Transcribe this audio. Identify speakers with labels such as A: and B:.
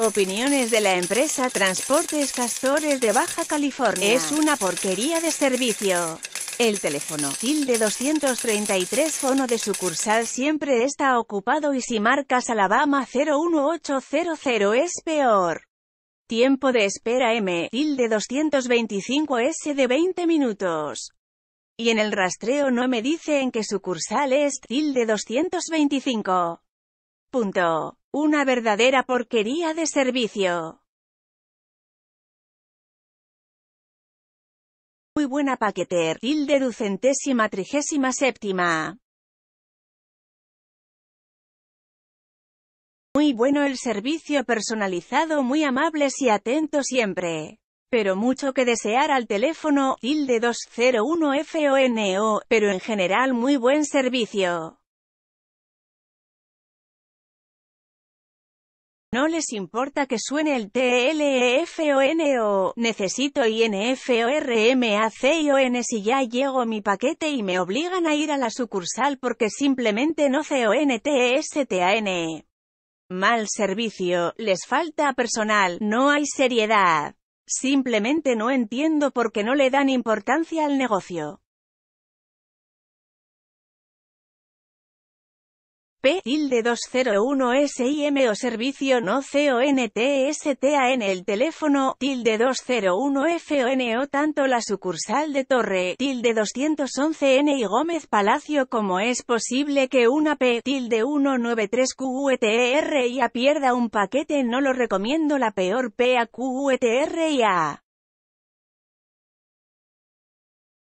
A: Opiniones de la empresa Transportes Castores de Baja California. Es una porquería de servicio. El teléfono tilde 233 fono de sucursal siempre está ocupado y si marcas Alabama 01800 es peor. Tiempo de espera M tilde 225 S de 20 minutos. Y en el rastreo no me dice en qué sucursal es tilde 225. Punto. Una verdadera
B: porquería de servicio. Muy buena paqueter, tilde ducentésima trigésima séptima. Muy bueno el
A: servicio personalizado, muy amables y atentos siempre. Pero mucho que desear al teléfono, tilde 201 FONO, pero en general muy buen
B: servicio.
A: No les importa que suene el T-L-E-F-O-N-E-O, necesito I-N-F-O-R-M-A-C-I-O-N si ya llego mi paquete y me obligan a ir a la sucursal porque simplemente no C-O-N-T-E-S-T-A-N. Mal servicio, les falta personal, no hay seriedad. Simplemente no entiendo por qué no le dan importancia al negocio. P tilde 201 SIM o servicio no en el teléfono tilde 201 FONO tanto la sucursal de Torre tilde 211 N y Gómez Palacio como es posible que una P tilde 193 e ya pierda un paquete no lo recomiendo la peor P a e a